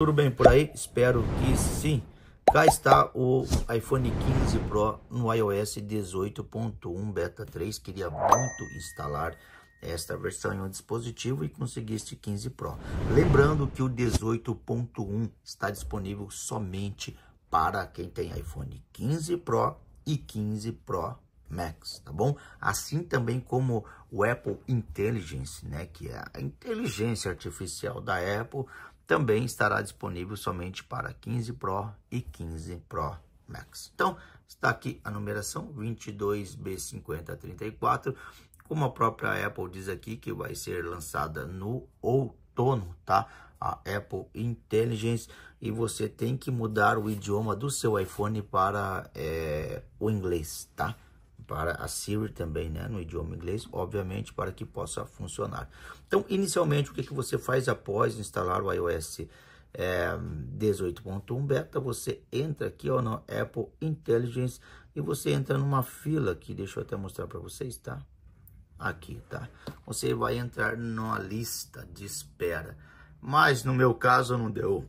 Tudo bem por aí? Espero que sim. Cá está o iPhone 15 Pro no iOS 18.1 Beta 3. Queria muito instalar esta versão em um dispositivo e consegui este 15 Pro. Lembrando que o 18.1 está disponível somente para quem tem iPhone 15 Pro e 15 Pro Max, tá bom? Assim também como o Apple Intelligence, né, que é a inteligência artificial da Apple, também estará disponível somente para 15 Pro e 15 Pro Max. Então, está aqui a numeração 22B5034, como a própria Apple diz aqui que vai ser lançada no outono, tá? A Apple Intelligence e você tem que mudar o idioma do seu iPhone para é, o inglês, tá? para a Siri também, né, no idioma inglês, obviamente, para que possa funcionar. Então, inicialmente, o que, que você faz após instalar o iOS é, eh, 18.1 beta, você entra aqui ó, no Apple Intelligence e você entra numa fila aqui, deixa eu até mostrar para vocês, tá? Aqui, tá? Você vai entrar numa lista de espera, mas no meu caso não deu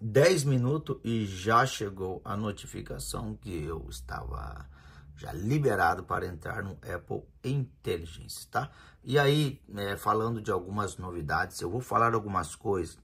10 minutos e já chegou a notificação que eu estava já liberado para entrar no Apple Intelligence, tá? E aí, é, falando de algumas novidades, eu vou falar algumas coisas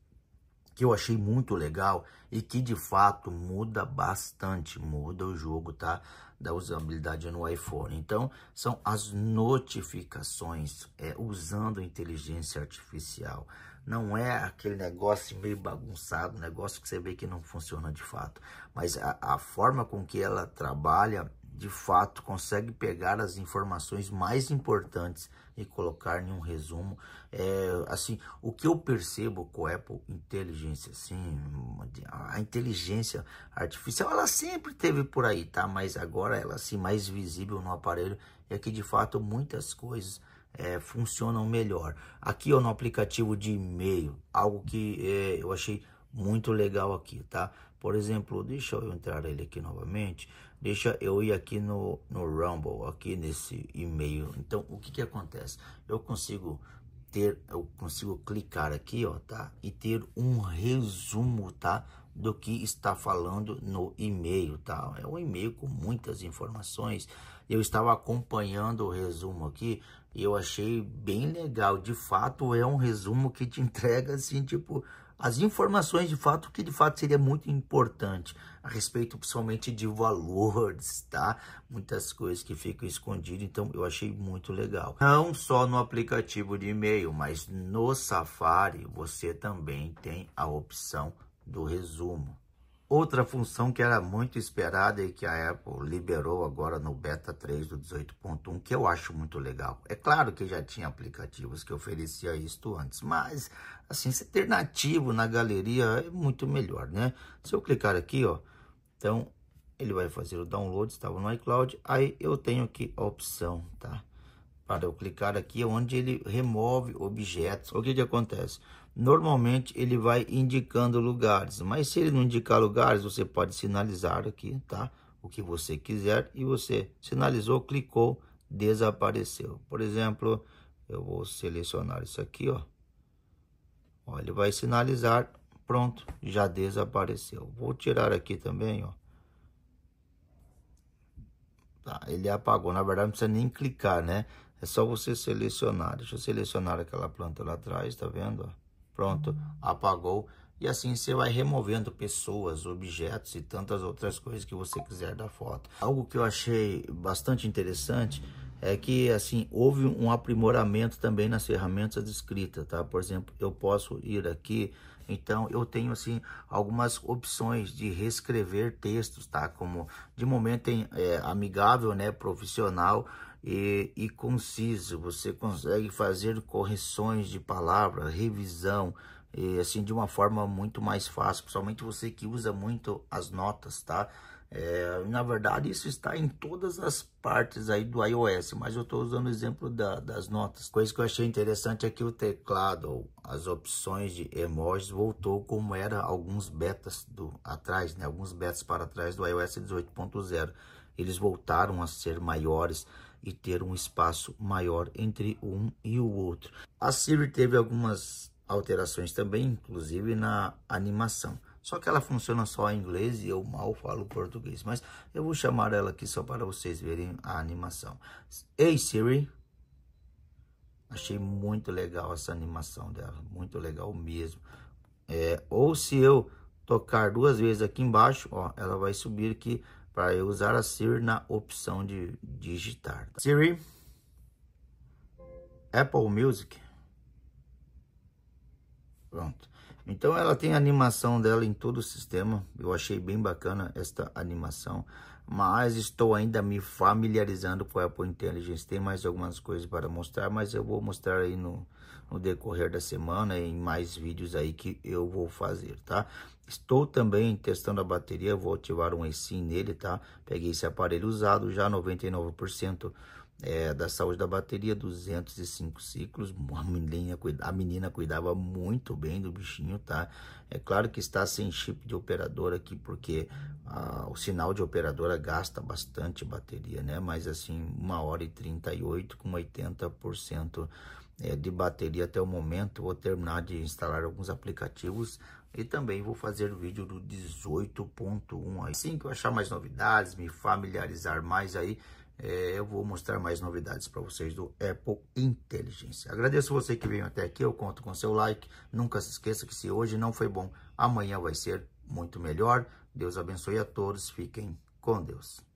que eu achei muito legal e que de fato muda bastante, muda o jogo, tá? Da usabilidade no iPhone. Então, são as notificações é, usando inteligência artificial. Não é aquele negócio meio bagunçado, negócio que você vê que não funciona de fato. Mas a, a forma com que ela trabalha de fato consegue pegar as informações mais importantes e colocar em um resumo. É, assim, o que eu percebo com a Apple Inteligência, assim, a inteligência artificial, ela sempre teve por aí, tá? Mas agora ela assim mais visível no aparelho é que de fato muitas coisas é, funcionam melhor. Aqui ó, no aplicativo de e-mail, algo que é, eu achei muito legal aqui, tá? Por exemplo, deixa eu entrar ele aqui novamente. Deixa eu ir aqui no, no Rumble, aqui nesse e-mail. Então, o que que acontece? Eu consigo ter, eu consigo clicar aqui, ó, tá? E ter um resumo, tá? Do que está falando no e-mail, tá? É um e-mail com muitas informações. Eu estava acompanhando o resumo aqui e eu achei bem legal. De fato, é um resumo que te entrega, assim, tipo as informações de fato, que de fato seria muito importante a respeito principalmente de valores, tá? Muitas coisas que ficam escondidas, então eu achei muito legal. Não só no aplicativo de e-mail, mas no Safari você também tem a opção do resumo. Outra função que era muito esperada e que a Apple liberou agora no beta 3 do 18.1, que eu acho muito legal. É claro que já tinha aplicativos que oferecia isto antes, mas assim, se ter nativo na galeria é muito melhor, né? Se eu clicar aqui, ó, então ele vai fazer o download, estava no iCloud, aí eu tenho aqui a opção, tá? Para eu clicar aqui, onde ele remove objetos. O que que acontece? normalmente ele vai indicando lugares, mas se ele não indicar lugares, você pode sinalizar aqui, tá? O que você quiser e você sinalizou, clicou, desapareceu. Por exemplo, eu vou selecionar isso aqui, ó. ó ele vai sinalizar, pronto, já desapareceu. Vou tirar aqui também, ó. Tá, ele apagou, na verdade não precisa nem clicar, né? É só você selecionar. Deixa eu selecionar aquela planta lá atrás, tá vendo, ó? Pronto, apagou. E assim você vai removendo pessoas, objetos e tantas outras coisas que você quiser da foto. Algo que eu achei bastante interessante é que assim houve um aprimoramento também nas ferramentas de escrita, tá? Por exemplo, eu posso ir aqui, então eu tenho assim algumas opções de reescrever textos, tá? Como de momento é, amigável, né, profissional e, e conciso. Você consegue fazer correções de palavra, revisão, e, assim de uma forma muito mais fácil, principalmente você que usa muito as notas, tá? É, na verdade, isso está em todas as partes aí do iOS, mas eu estou usando o exemplo da, das notas. Coisa que eu achei interessante é que o teclado, as opções de emojis voltou como era alguns betas do atrás, né? Alguns betas para trás do iOS 18.0. Eles voltaram a ser maiores e ter um espaço maior entre um e o outro. A Siri teve algumas alterações também, inclusive na animação. Só que ela funciona só em inglês e eu mal falo português. Mas eu vou chamar ela aqui só para vocês verem a animação. Ei Siri. Achei muito legal essa animação dela. Muito legal mesmo. É, ou se eu tocar duas vezes aqui embaixo, ó, ela vai subir aqui para eu usar a Siri na opção de digitar. Siri. Apple Music. Pronto. Então ela tem a animação dela em todo o sistema. Eu achei bem bacana esta animação. Mas estou ainda me familiarizando com a Apple Intelligence. Tem mais algumas coisas para mostrar, mas eu vou mostrar aí no, no decorrer da semana em mais vídeos aí que eu vou fazer, tá? Estou também testando a bateria, vou ativar um eSIM nele, tá? Peguei esse aparelho usado já 99% é, da saúde da bateria, 205 ciclos. A menina, a menina cuidava muito bem do bichinho, tá? É claro que está sem chip de operador aqui, porque ah, o sinal de operadora gasta bastante bateria, né? Mas assim, 1 hora e 38 com 80% é, de bateria até o momento. Vou terminar de instalar alguns aplicativos e também vou fazer o vídeo do 18.1 aí. Assim que eu achar mais novidades, me familiarizar mais aí, é, eu vou mostrar mais novidades para vocês do Apple Intelligence. Agradeço você que veio até aqui, eu conto com seu like. Nunca se esqueça que se hoje não foi bom, amanhã vai ser muito melhor. Deus abençoe a todos, fiquem com Deus.